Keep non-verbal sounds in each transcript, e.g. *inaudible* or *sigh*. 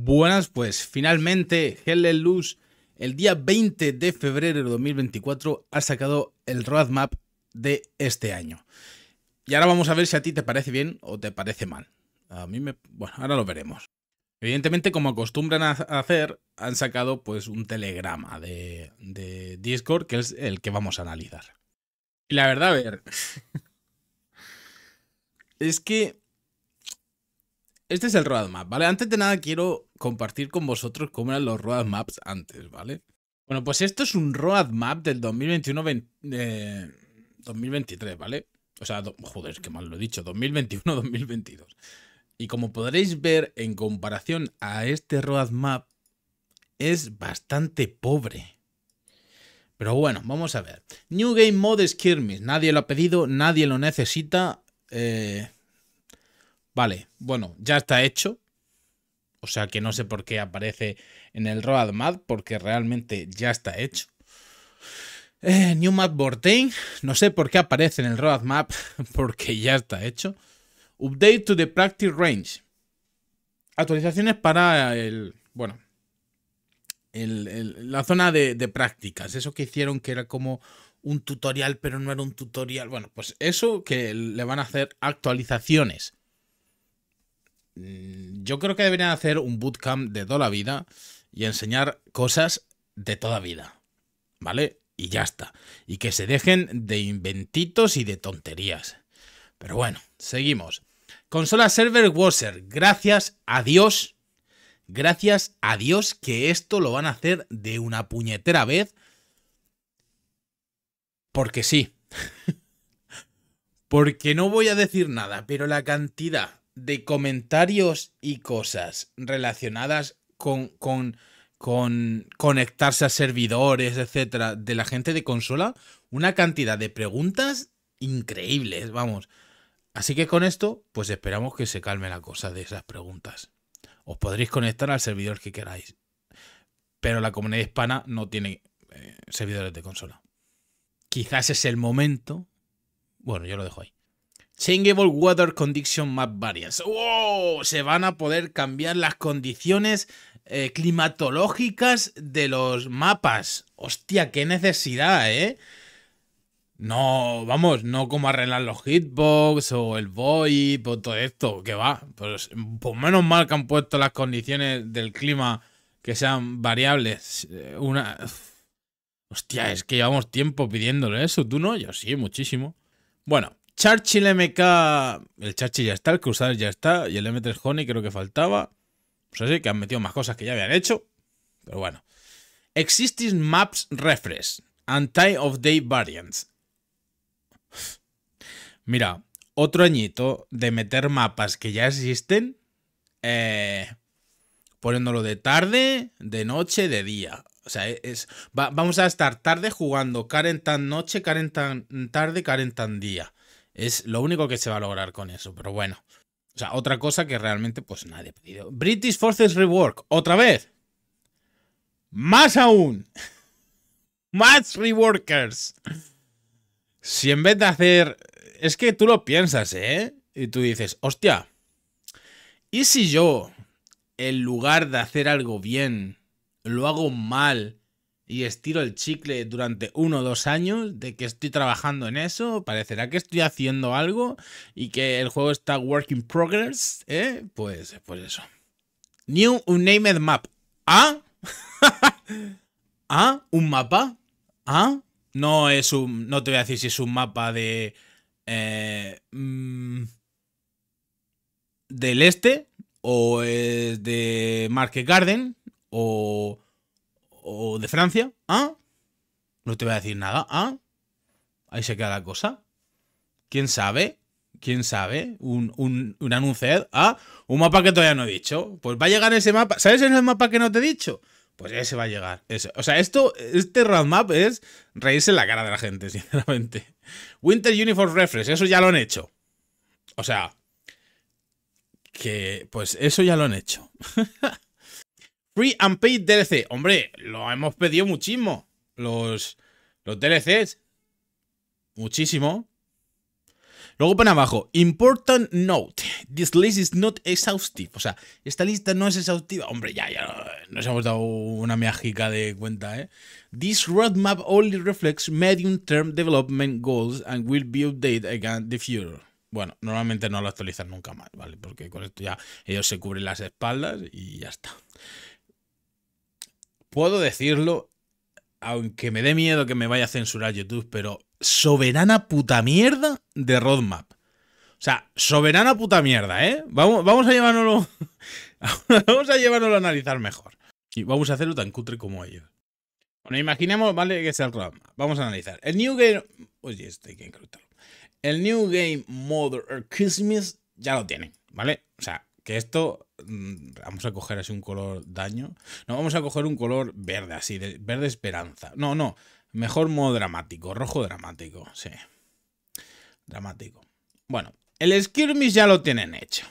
Buenas, pues finalmente Helen Luz el día 20 de febrero de 2024 ha sacado el roadmap de este año. Y ahora vamos a ver si a ti te parece bien o te parece mal. A mí me... Bueno, ahora lo veremos. Evidentemente, como acostumbran a hacer, han sacado pues un telegrama de, de Discord que es el que vamos a analizar. Y la verdad, a ver... es que este es el roadmap, ¿vale? Antes de nada quiero compartir con vosotros cómo eran los roadmaps antes, ¿vale? Bueno, pues esto es un roadmap del 2021 2023, eh, ¿vale? O sea, joder, es que mal lo he dicho, 2021-2022. *laughs* Y como podréis ver, en comparación a este roadmap, es bastante pobre. Pero bueno, vamos a ver. New Game Mode Skirmish. Nadie lo ha pedido, nadie lo necesita. Eh, Vale, bueno, ya está hecho. O sea que no sé por qué aparece en el roadmap, porque realmente ya está hecho. Eh, New Map Bortain, no sé por qué aparece en el roadmap, *laughs* porque ya está hecho. Update to the practice range. Actualizaciones para el. Bueno. El, la zona de, de prácticas. Eso que hicieron que era como un tutorial, pero no era un tutorial. Bueno, pues eso que le van a hacer actualizaciones Mm, yo creo que deberían hacer un bootcamp de toda la vida y enseñar cosas de toda vida. ¿Vale? Y ya está. Y que se dejen de inventitos y de tonterías. Pero bueno, seguimos. Consola Server Washer, gracias a Dios. Gracias a Dios que esto lo van a hacer de una puñetera vez. Porque sí. *laughs* Porque no voy a decir nada, pero la cantidad de comentarios y cosas relacionadas con, con, conectarse a servidores, etcétera, de la gente de consola, una cantidad de preguntas increíbles, vamos. Así que con esto, pues esperamos que se calme la cosa de esas preguntas. Os podréis conectar al servidor que queráis. Pero la comunidad hispana no tiene eh, servidores de consola. Quizás es el momento. Bueno, yo lo dejo ahí. Changeable Weather Condition Map Variance. ¡Wow! Se van a poder cambiar las condiciones eh, climatológicas de los mapas. Hostia, qué necesidad, ¿eh? No, vamos, no como arreglar los hitbox o el VoIP o todo esto, que va. Pues, pues, menos mal que han puesto las condiciones del clima que sean variables. Eh, una. Hostia, es que llevamos tiempo pidiéndole eso, ¿tú no? Yo sí, muchísimo. Bueno, Churchill MK. El Churchill ya está, el Crusader ya está. Y el M3 Honey creo que faltaba. sea, pues sí, que han metido más cosas que ya habían hecho. Pero bueno. Existing Maps Refresh. And Time of Day Variants. Mira, otro añito de meter mapas que ya existen. Eh, poniéndolo de tarde, de noche, de día. O sea, es, vamos a estar tarde jugando Karen tan noche, Karen tan tarde, Karen tan día. Es lo único que se va a lograr con eso, pero bueno. O sea, otra cosa que realmente pues nadie ha pedido. British Forces Rework, otra vez. Más aún. *laughs* Más reworkers. Si en vez de hacer... Es que tú lo piensas, ¿eh? Y tú dices, hostia. ¿Y si yo, en lugar de hacer algo bien, lo hago mal y estiro el chicle durante uno o dos años de que estoy trabajando en eso, parecerá que estoy haciendo algo y que el juego está work in progress, ¿eh? Pues, por pues eso. New Unnamed Map. ¿Ah? *laughs* ¿Ah? ¿Un mapa? ¿Ah? No es un. No te voy a decir si es un mapa de. Eh, mm, del este. O es de Market Garden. O o de Francia, ¿ah? No te voy a decir nada, ¿ah? Ahí se queda la cosa. ¿Quién sabe? ¿Quién sabe? Un, un, un ¿ah? Un mapa que todavía no he dicho. Pues va a llegar ese mapa. ¿Sabes el mapa que no te he dicho? Pues ese va a llegar. O sea, esto, este roadmap es reírse en la cara de la gente, *laughs* sinceramente. Winter Uniform Refresh, eso ya lo han hecho. O sea, que pues eso ya lo han hecho. *laughs* Free and Paid DLC. Hombre, lo hemos pedido muchísimo. Los, los DLCs. Muchísimo. Luego para abajo, important note, this list is not exhaustive. O sea, esta lista no es exhaustiva. Hombre, ya, ya nos hemos dado una mágica de cuenta, ¿eh? This roadmap only reflects medium-term development goals and will be updated again the future. Bueno, normalmente no lo actualizan nunca más, ¿vale? Porque con esto ya ellos se cubren las espaldas y ya está puedo decirlo, aunque me dé miedo que me vaya a censurar YouTube, pero soberana puta mierda de roadmap. O sea, soberana puta mierda, ¿eh? Vamos, vamos a llevárnoslo. *laughs* vamos a llevárnoslo a analizar mejor. Y vamos a hacerlo tan cutre como ellos. Bueno, imaginemos, ¿vale? Que sea el roadmap. Vamos a analizar. El New Game. Oye, esto hay que incrustarlo, El New Game Mother or Christmas ya lo tienen, ¿vale? O sea, que esto, mm, vamos a coger así un color daño. No, vamos a coger un color verde, así, de, verde esperanza. No, no, mejor modo dramático, rojo dramático, sí. Dramático. Bueno, el skirmish ya lo tienen hecho.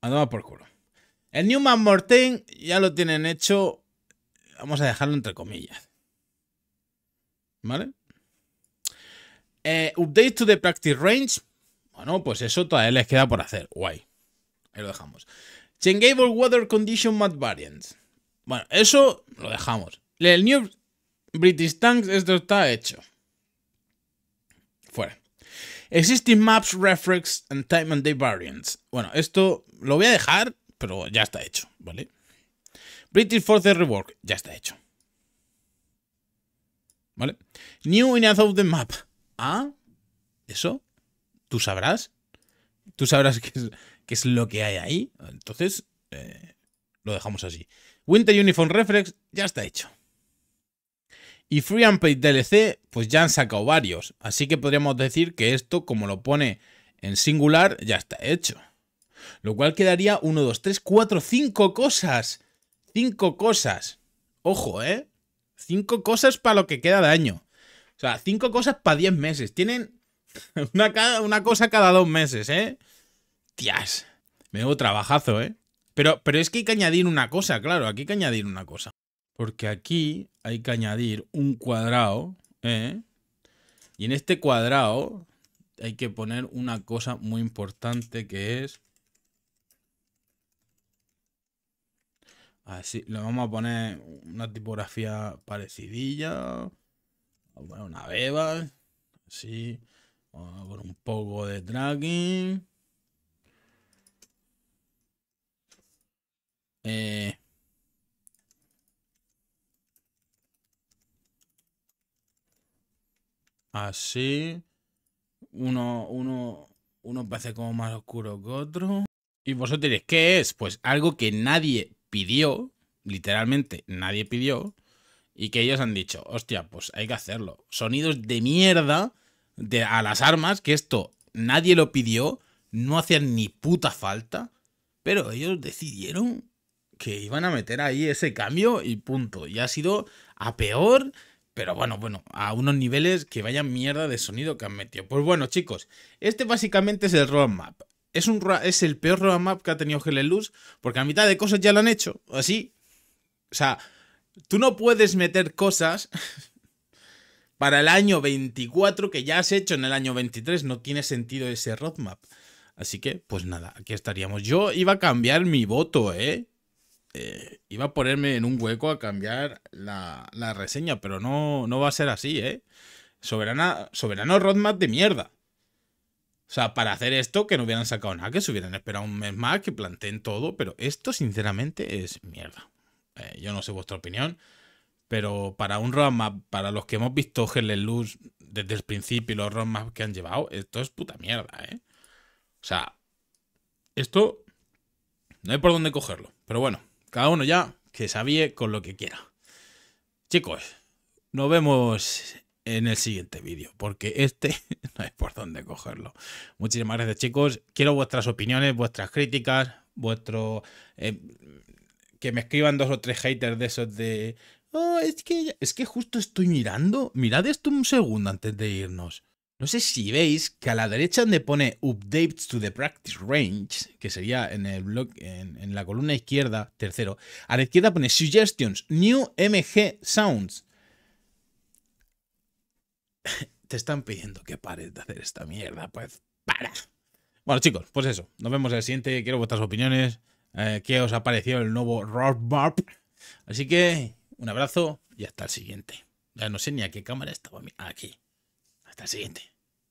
A por culo. El Newman Mortain ya lo tienen hecho. Vamos a dejarlo entre comillas. ¿Vale? Eh, update to the practice range. Bueno, pues eso todavía les queda por hacer. Guay. Ahí lo dejamos. Changeable Weather Condition map Variants. Bueno, eso lo dejamos. El New British Tanks, esto está hecho. Fuera. Existing Maps, Reflex and Time and Day Variants. Bueno, esto lo voy a dejar, pero ya está hecho, ¿vale? British Forces Rework, ya está hecho. ¿Vale? New in of the Map. Ah, eso tú sabrás. Tú sabrás qué es, lo que hay ahí. Entonces, eh, lo dejamos así. Winter Uniform Reflex ya está hecho. Y Free and Paid DLC, pues ya han sacado varios. Así que podríamos decir que esto, como lo pone en singular, ya está hecho. Lo cual quedaría 1, 2, 3, 4, 5 cosas. 5 cosas. Ojo, ¿eh? 5 cosas para lo que queda de año. O sea, 5 cosas para 10 meses. Tienen *laughs* una, una cosa cada dos meses, ¿eh? Tías, me debo trabajazo, ¿eh? Pero, pero es que hay que añadir una cosa, claro, aquí hay que añadir una cosa. Porque aquí hay que añadir un cuadrado, ¿eh? Y en este cuadrado hay que poner una cosa muy importante que es... Así, le vamos a poner una tipografía parecidilla. Bueno, una beba. sí Vamos a un poco de tracking. Eh. Así. Uno, uno, uno parece como más oscuro que otro. Y vosotros diréis, ¿qué es? Pues algo que nadie pidió, literalmente nadie pidió, y que ellos han dicho, hostia, pues hay que hacerlo. Sonidos de mierda de, a las armas, que esto nadie lo pidió, no hacían ni puta falta, pero ellos decidieron que iban a meter ahí ese cambio y punto. Y ha sido a peor, pero bueno, bueno, a unos niveles que vaya mierda de sonido que han metido. Pues bueno, chicos, este básicamente es el roadmap. Es, un, es el peor roadmap que ha tenido Luz, porque a mitad de cosas ya lo han hecho, así. O sea, tú no puedes meter cosas *laughs* para el año 24 que ya has hecho en el año 23. No tiene sentido ese roadmap. Así que, pues nada, aquí estaríamos. Yo iba a cambiar mi voto, ¿eh? ¿eh? iba a ponerme en un hueco a cambiar la, la, reseña, pero no, no va a ser así, ¿eh? Soberana, soberano roadmap de mierda. O sea, para hacer esto, que no hubieran sacado nada, que se hubieran esperado un mes más, que planteen todo, pero esto, sinceramente, es mierda. Eh, yo no sé vuestra opinión. Pero para un roadmap, para los que hemos visto en Luz desde el principio y los roadmaps que han llevado, esto es puta mierda, ¿eh? O sea, esto no hay por dónde cogerlo. Pero bueno, cada uno ya que se con lo que quiera. Chicos, nos vemos en el siguiente vídeo, porque este *laughs* no hay por dónde cogerlo. Muchísimas gracias, chicos. Quiero vuestras opiniones, vuestras críticas, vuestro... Eh, que me escriban dos o tres haters de esos de es que, es que justo estoy mirando. Mirad esto un segundo antes de irnos. No sé si veis que a la derecha donde pone Updates to the Practice Range, que sería en el blog, en, la columna izquierda, tercero, a la izquierda pone Suggestions, New MG Sounds. *laughs* Te están pidiendo que pares de hacer esta mierda, pues para. Bueno, chicos, pues eso. Nos vemos en el siguiente. Quiero vuestras opiniones. Eh, ¿Qué os ha parecido el nuevo Bop? Así que un abrazo y hasta el siguiente. Ya no sé ni a qué cámara estaba. Aquí. Hasta el siguiente.